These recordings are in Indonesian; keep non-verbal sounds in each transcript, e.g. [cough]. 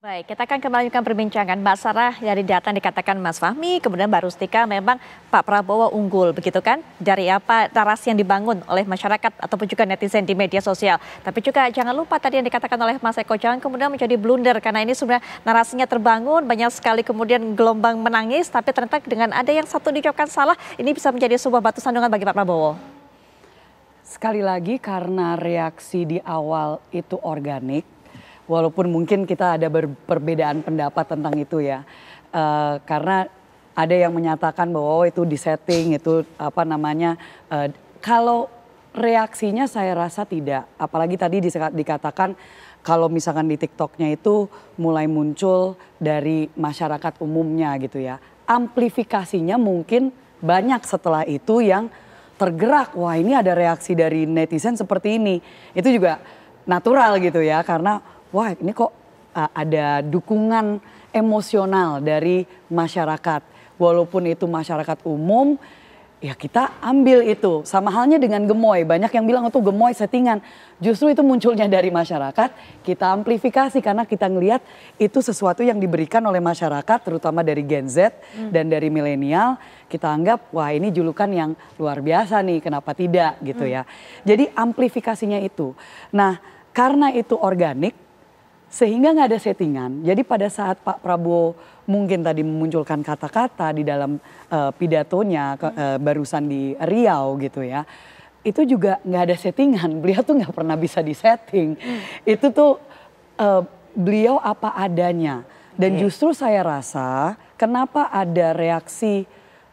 Baik, kita akan ke perbincangan Mbak Sarah dari data yang dikatakan Mas Fahmi, kemudian Mbak Rustika memang Pak Prabowo unggul begitu kan? Dari apa narasi yang dibangun oleh masyarakat ataupun juga netizen di media sosial. Tapi juga jangan lupa tadi yang dikatakan oleh Mas Eko, jangan kemudian menjadi blunder karena ini sebenarnya narasinya terbangun, banyak sekali kemudian gelombang menangis, tapi ternyata dengan ada yang satu diucapkan salah, ini bisa menjadi sebuah batu sandungan bagi Pak Prabowo. Sekali lagi karena reaksi di awal itu organik, walaupun mungkin kita ada perbedaan pendapat tentang itu ya. Uh, karena ada yang menyatakan bahwa oh, itu disetting, itu apa namanya. Uh, kalau reaksinya saya rasa tidak. Apalagi tadi dikatakan kalau misalkan di TikToknya itu mulai muncul dari masyarakat umumnya gitu ya. Amplifikasinya mungkin banyak setelah itu yang tergerak. Wah ini ada reaksi dari netizen seperti ini. Itu juga natural gitu ya karena wah ini kok uh, ada dukungan emosional dari masyarakat. Walaupun itu masyarakat umum, ya kita ambil itu. Sama halnya dengan gemoy, banyak yang bilang itu oh, gemoy settingan. Justru itu munculnya dari masyarakat, kita amplifikasi karena kita ngelihat itu sesuatu yang diberikan oleh masyarakat terutama dari Gen Z hmm. dan dari milenial. Kita anggap wah ini julukan yang luar biasa nih, kenapa tidak gitu hmm. ya. Jadi amplifikasinya itu. Nah, karena itu organik sehingga nggak ada settingan. Jadi pada saat Pak Prabowo mungkin tadi memunculkan kata-kata di dalam uh, pidatonya ke, uh, barusan di Riau gitu ya, itu juga nggak ada settingan. [laughs] Beliau tuh nggak pernah bisa disetting. Hmm. Itu tuh uh, beliau apa adanya. Dan hmm. justru saya rasa kenapa ada reaksi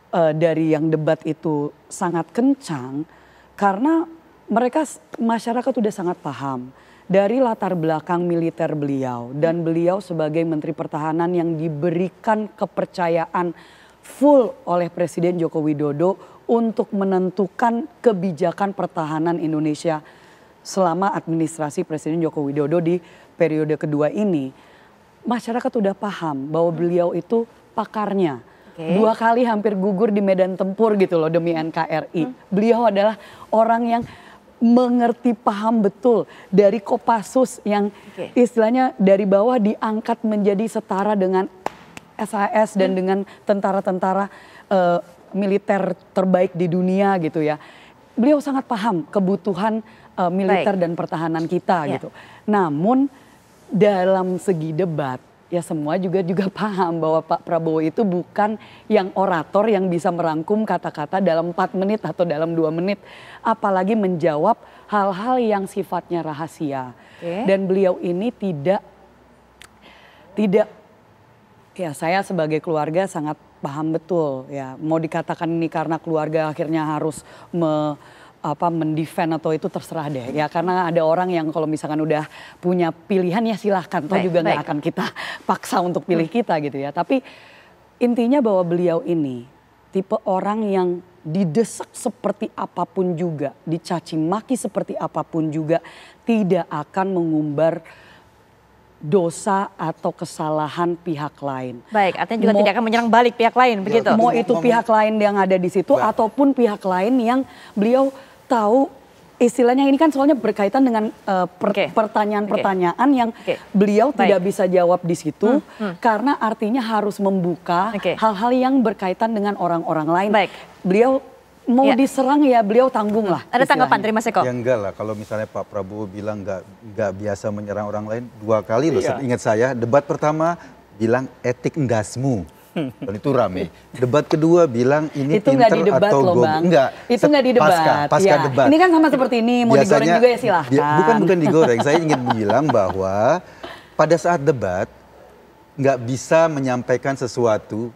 uh, dari yang debat itu sangat kencang karena mereka masyarakat sudah sangat paham dari latar belakang militer beliau dan beliau sebagai Menteri Pertahanan yang diberikan kepercayaan full oleh Presiden Joko Widodo untuk menentukan kebijakan pertahanan Indonesia selama administrasi Presiden Joko Widodo di periode kedua ini. Masyarakat sudah paham bahwa beliau itu pakarnya. Okay. Dua kali hampir gugur di medan tempur gitu loh demi NKRI. Hmm. Beliau adalah orang yang mengerti paham betul dari Kopassus yang okay. istilahnya dari bawah diangkat menjadi setara dengan SAS hmm. dan dengan tentara-tentara uh, militer terbaik di dunia gitu ya. Beliau sangat paham kebutuhan uh, militer Baik. dan pertahanan kita yeah. gitu. Namun dalam segi debat ya semua juga juga [laughs] paham bahwa Pak Prabowo itu bukan yang orator yang bisa merangkum kata-kata dalam 4 menit atau dalam 2 menit apalagi menjawab hal-hal yang sifatnya rahasia. Okay. Dan beliau ini tidak tidak ya saya sebagai keluarga sangat paham betul ya mau dikatakan ini karena keluarga akhirnya harus me, apa mendefend atau itu terserah deh ya karena ada orang yang kalau misalkan udah punya pilihan ya silahkan toh juga nggak akan kita [laughs] paksa untuk pilih hmm. kita gitu ya tapi intinya bahwa beliau ini tipe orang yang didesak seperti apapun juga dicaci maki seperti apapun juga tidak akan mengumbar dosa atau kesalahan pihak lain. Baik, artinya juga mau, tidak akan menyerang balik pihak lain ya, begitu. Mau iya, itu pihak lain yang ada di situ Baik. ataupun pihak lain yang beliau tahu istilahnya ini kan soalnya berkaitan dengan uh, pertanyaan-pertanyaan okay. yang okay. beliau Baik. tidak bisa jawab di situ hmm. Hmm. karena artinya harus membuka hal-hal okay. yang berkaitan dengan orang-orang lain. Baik. Beliau mau ya. diserang ya beliau tanggung lah. Ada tanggapan terima Seko? Ya enggak lah kalau misalnya Pak Prabowo bilang enggak enggak biasa menyerang orang lain dua kali loh. Iya. Ingat saya debat pertama bilang etik enggasmu. Dan itu rame. Debat kedua bilang ini itu pinter gak atau loh, Bang. Enggak. Itu nggak didebat. Pasca, pasca ya. debat. Ini kan sama seperti ini, mau Biasanya, digoreng juga ya silahkan. bukan bukan digoreng, saya ingin bilang bahwa pada saat debat nggak bisa menyampaikan sesuatu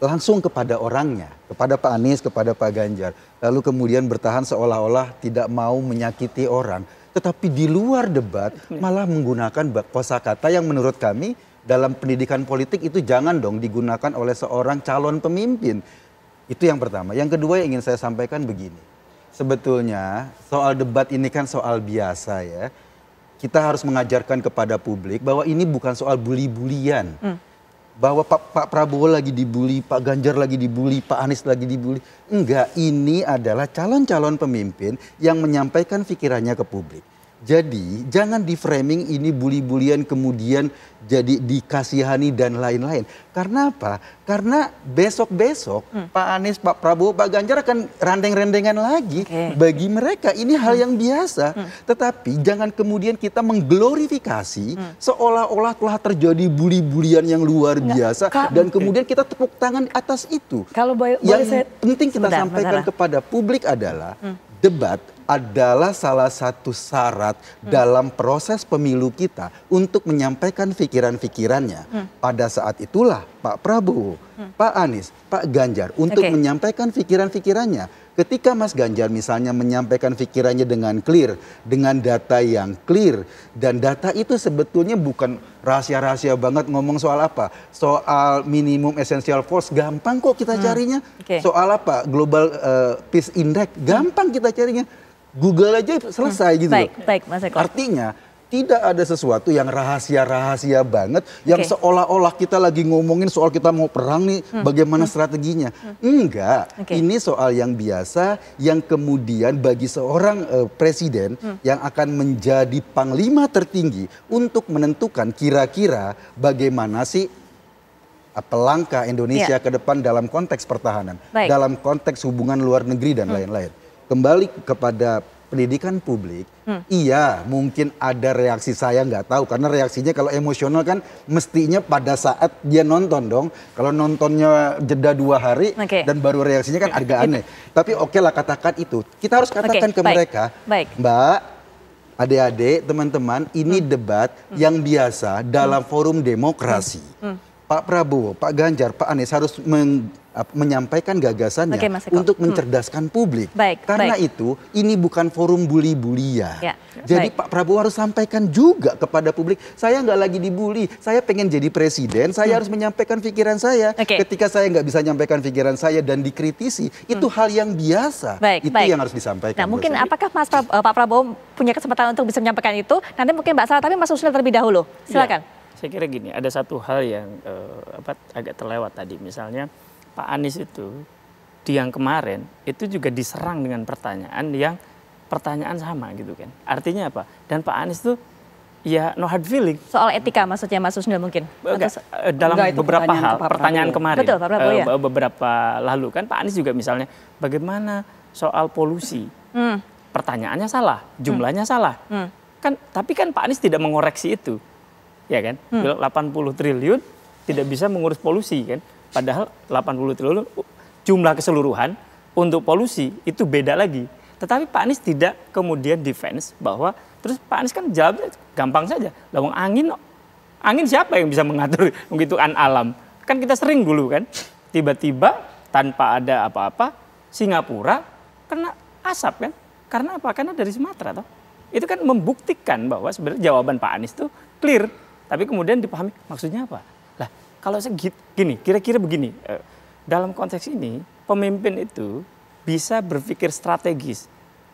langsung kepada orangnya, kepada Pak Anies, kepada Pak Ganjar. Lalu kemudian bertahan seolah-olah tidak mau menyakiti orang. Tetapi di luar debat malah menggunakan kosa kata yang menurut kami dalam pendidikan politik itu jangan dong digunakan oleh seorang calon pemimpin. Itu yang pertama. Yang kedua yang ingin saya sampaikan begini. Sebetulnya soal debat ini kan soal biasa ya. Kita harus mengajarkan kepada publik bahwa ini bukan soal buli bulian Hmm. Bahwa Pak, Pak Prabowo lagi dibully, Pak Ganjar lagi dibully, Pak Anies lagi dibully. Enggak, ini adalah calon-calon pemimpin yang menyampaikan pikirannya ke publik jadi jangan di framing ini bully-bulian kemudian jadi dikasihani dan lain-lain. Karena apa? Karena besok-besok hmm. Pak Anies, Pak Prabowo, Pak Ganjar akan randeng-rendengan lagi. Okay. Bagi mereka ini hal yang biasa. Hmm. Tetapi jangan kemudian kita mengglorifikasi hmm. seolah-olah telah terjadi bully-bulian yang luar biasa Kak, dan kemudian kita tepuk tangan atas itu. Kalau boleh, yang saya... penting kita sampaikan masalah. kepada publik adalah hmm. debat adalah salah satu syarat hmm. dalam proses pemilu kita untuk menyampaikan pikiran-pikirannya. Hmm. Pada saat itulah Pak Prabowo, hmm. Pak Anies, Pak Ganjar untuk okay. menyampaikan pikiran-pikirannya. Ketika Mas Ganjar misalnya menyampaikan pikirannya dengan clear, dengan data yang clear, dan data itu sebetulnya bukan rahasia-rahasia banget ngomong soal apa. Soal minimum essential force gampang kok kita hmm. carinya. Hmm. Okay. Soal apa? Global uh, peace index gampang hmm. kita carinya Google aja selesai hmm. gitu. Baik, loh. baik Mas Eko. Artinya tidak ada sesuatu yang rahasia-rahasia banget yang seolah-olah kita lagi ngomongin soal kita mau perang nih hmm. bagaimana hmm. strateginya. Hmm. Enggak, okay. ini soal yang biasa yang kemudian bagi seorang uh, presiden hmm. yang akan menjadi panglima tertinggi untuk menentukan kira-kira bagaimana sih eh, apa Indonesia yeah. ke depan dalam konteks pertahanan, Baik. dalam konteks hubungan luar negeri dan hmm. lain-lain. Hmm kembali kepada pendidikan publik, hmm. iya mungkin ada reaksi saya nggak tahu karena reaksinya kalau emosional kan mestinya pada saat dia nonton dong. Kalau nontonnya jeda dua hari okay. dan baru reaksinya kan agak aneh. Tapi oke okay lah katakan itu. Kita harus katakan okay. ke Baik. mereka, Baik. Mbak, adik-adik, teman-teman, ini hmm. debat hmm. yang biasa dalam hmm. forum demokrasi. Hmm. Hmm. Pak Prabowo, Pak Ganjar, Pak Anies harus menyampaikan gagasannya okay, untuk hmm. mencerdaskan hmm. publik. Baik, Karena baik. itu ini bukan forum bully-bulian. Ya, jadi baik. Pak Prabowo harus sampaikan juga kepada publik, saya nggak lagi dibully, saya pengen jadi presiden, saya hmm. harus menyampaikan pikiran saya. Okay. Ketika saya nggak bisa menyampaikan pikiran saya dan dikritisi, hmm. itu hal yang biasa. Baik, itu baik. yang harus disampaikan. Nah mungkin saya. apakah Mas pra, Pak Prabowo punya kesempatan untuk bisa menyampaikan itu? Nanti mungkin Mbak Sarah, tapi Mas Usul terlebih dahulu. Ya, Silakan. Ya, saya kira gini, ada satu hal yang eh, apa, agak terlewat tadi, misalnya Pak Anies itu di yang kemarin itu juga diserang dengan pertanyaan yang pertanyaan sama gitu kan. Artinya apa? Dan Pak Anies itu ya no hard feeling. Soal etika maksudnya Mas Usnil mungkin? Enggak, Atau, eh, dalam enggak beberapa pertanyaan hal, pertanyaan kemarin. Betul, Pak Prabowo, ya. Beberapa lalu kan Pak Anies juga misalnya bagaimana soal polusi. Hmm. Pertanyaannya salah, jumlahnya hmm. salah. Hmm. Kan tapi kan Pak Anies tidak mengoreksi itu. Ya kan? Hmm. 80 triliun tidak bisa mengurus polusi kan. Padahal 80 triliun jumlah keseluruhan untuk polusi itu beda lagi. Tetapi Pak Anies tidak kemudian defense bahwa terus Pak Anies kan jawabnya gampang saja. Lawang angin angin siapa yang bisa mengatur begitu [laughs] an alam? Kan kita sering dulu kan tiba-tiba tanpa ada apa-apa Singapura kena asap kan? Karena apa? Karena dari Sumatera toh. Itu kan membuktikan bahwa sebenarnya jawaban Pak Anies itu clear. Tapi kemudian dipahami maksudnya apa? Kalau saya gini, kira-kira begini. Eh, dalam konteks ini, pemimpin itu bisa berpikir strategis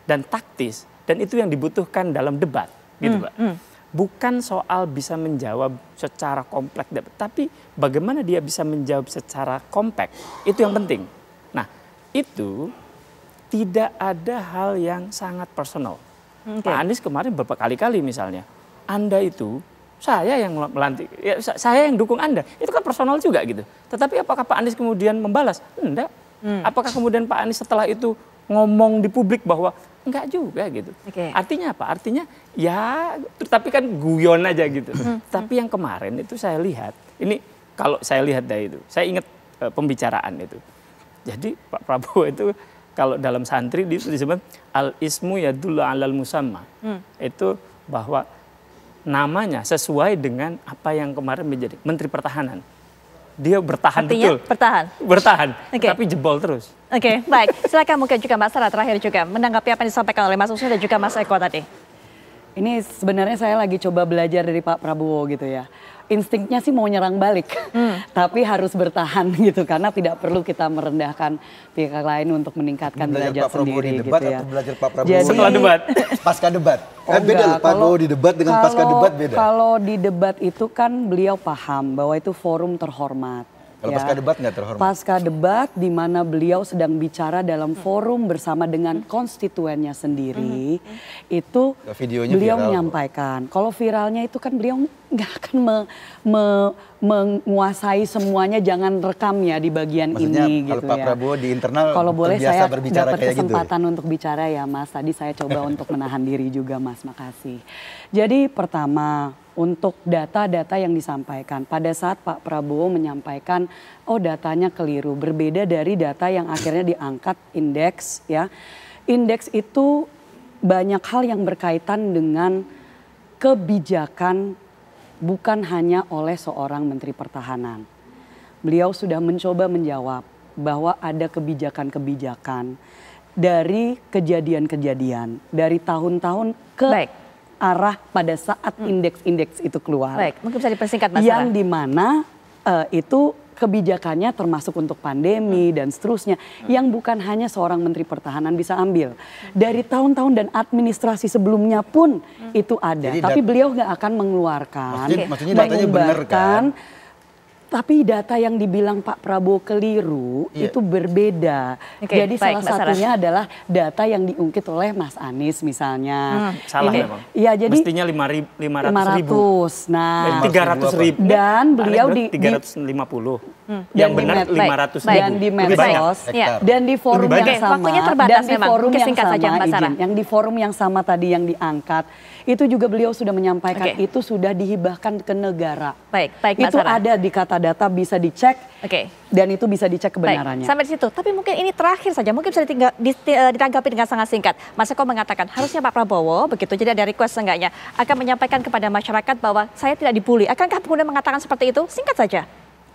dan taktis dan itu yang dibutuhkan dalam debat, gitu, hmm, Pak. Hmm. Bukan soal bisa menjawab secara kompleks, tapi bagaimana dia bisa menjawab secara kompak, itu yang penting. Nah, itu tidak ada hal yang sangat personal. Hmm, okay. Pak Anies kemarin berapa kali-kali misalnya, Anda itu saya yang melantik, ya, saya yang dukung Anda. Itu kan personal juga gitu. Tetapi apakah Pak Anies kemudian membalas? Enggak. Hmm. Apakah kemudian Pak Anies setelah itu ngomong di publik bahwa enggak juga gitu. Okay. Artinya apa? Artinya ya tapi kan guyon aja gitu. Hmm. Tapi yang kemarin itu saya lihat, ini kalau saya lihat dari itu, saya ingat e, pembicaraan itu. Jadi Pak Prabowo itu kalau dalam santri disebut al ismu ya dulu alal musamma. Hmm. Itu bahwa namanya sesuai dengan apa yang kemarin menjadi Menteri Pertahanan. Dia bertahan Artinya, betul. bertahan? Bertahan, okay. tapi jebol terus. Oke, okay, baik. Silakan mungkin juga Mbak Sarah terakhir juga menanggapi apa yang disampaikan oleh Mas Usul dan juga Mas Eko tadi. Ini sebenarnya saya lagi coba belajar dari Pak Prabowo gitu ya instingnya sih mau nyerang balik, hmm. [laughs] tapi harus bertahan [laughs] gitu karena tidak perlu kita merendahkan pihak lain untuk meningkatkan belajar belajar Pak sendiri Prabowo debat gitu ya. Atau belajar Pak Prabowo Jadi, setelah debat, [laughs] pasca debat. Kan oh, eh, beda kalau di debat dengan kalau, pasca debat beda. Kalau di debat itu kan beliau paham bahwa itu forum terhormat. Kalau ya. pasca debat nggak terhormat? Pasca debat di mana beliau sedang bicara dalam forum bersama dengan konstituennya sendiri, mm -hmm. itu beliau viral menyampaikan. Kalau viralnya itu kan beliau nggak akan me, me, menguasai semuanya jangan rekam ya di bagian Maksudnya, ini kalau gitu Pak ya. Prabowo di internal kalau boleh saya berbicara dapat gitu ya? kesempatan gitu. untuk bicara ya Mas tadi saya coba [laughs] untuk menahan diri juga Mas makasih jadi pertama untuk data-data yang disampaikan pada saat Pak Prabowo menyampaikan oh datanya keliru berbeda dari data yang akhirnya diangkat indeks ya indeks itu banyak hal yang berkaitan dengan kebijakan bukan hanya oleh seorang Menteri Pertahanan. Beliau sudah mencoba menjawab bahwa ada kebijakan-kebijakan dari kejadian-kejadian, dari tahun-tahun ke Baik. arah pada saat hmm. indeks-indeks itu keluar. Baik, mungkin bisa dipersingkat Mas Yang dimana uh, eh, itu kebijakannya termasuk untuk pandemi hmm. dan seterusnya hmm. yang bukan hanya seorang menteri pertahanan bisa ambil. Dari tahun-tahun dan administrasi sebelumnya pun hmm. itu ada, Jadi, tapi beliau nggak akan mengeluarkan, maksudnya, maksudnya datanya benar kan? Tapi data yang dibilang Pak Prabowo keliru yeah. itu berbeda. Okay, Jadi baik, salah satunya Sarah. adalah data yang diungkit oleh Mas Anies misalnya. Hmm, salah ini, memang. Iya jadi mestinya 500 ribu. 500. Nah, 300. ribu. Iya. Dan beliau di 350. Hmm. Yang benar 500. ribu. Dan di medsos ya. iya. dan di forum yang sama. Waktunya terbatas dan di forum memang. yang sama, saja, iya. yang di forum yang sama tadi yang diangkat itu juga beliau sudah menyampaikan okay. itu sudah dihibahkan ke negara. Baik, baik. Itu ada di kata data bisa dicek. Oke. Okay. Dan itu bisa dicek kebenarannya. Baik, sampai di situ. Tapi mungkin ini terakhir saja, mungkin bisa ditinggal, eh, ditanggapi dengan sangat singkat. Mas Eko mengatakan harusnya Pak Prabowo begitu jadi ada request enggaknya akan menyampaikan kepada masyarakat bahwa saya tidak dibully. Akankah kemudian mengatakan seperti itu? Singkat saja.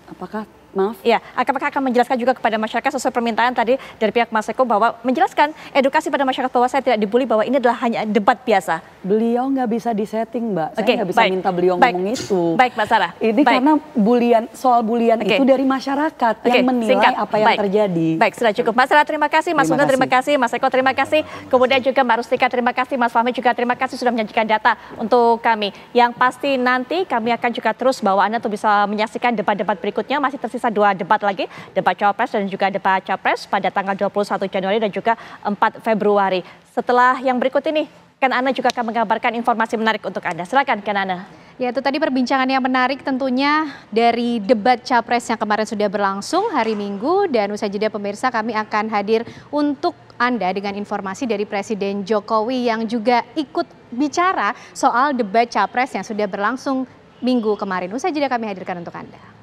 Apakah Maaf? Ya, apakah akan menjelaskan juga kepada masyarakat sesuai permintaan tadi dari pihak Mas Eko bahwa menjelaskan edukasi pada masyarakat bahwa saya tidak dibully, bahwa ini adalah hanya debat biasa. Beliau nggak bisa disetting, Mbak. Saya nggak bisa baik. minta beliau baik. ngomong itu. Baik, Mbak Sarah. Ini baik. karena bulian, soal bulian okay. itu dari masyarakat okay. yang menilai Singkat. apa yang baik. terjadi. Baik, sudah cukup. Mas Sarah, terima kasih. Mas Sunda. terima kasih. Mas Eko, terima kasih. Kemudian juga Mbak Rustika, terima kasih. Mas Fahmi juga terima kasih sudah menyajikan data untuk kami. Yang pasti nanti kami akan juga terus bawa Anda untuk bisa menyaksikan debat-debat berikutnya. Masih tersisa sisa dua debat lagi, debat cawapres dan juga debat capres pada tanggal 21 Januari dan juga 4 Februari. Setelah yang berikut ini, Ken Ana juga akan mengabarkan informasi menarik untuk Anda. Silakan Ken Ana. Ya itu tadi perbincangan yang menarik tentunya dari debat capres yang kemarin sudah berlangsung hari Minggu dan usai jeda pemirsa kami akan hadir untuk Anda dengan informasi dari Presiden Jokowi yang juga ikut bicara soal debat capres yang sudah berlangsung minggu kemarin. Usai jeda kami hadirkan untuk Anda.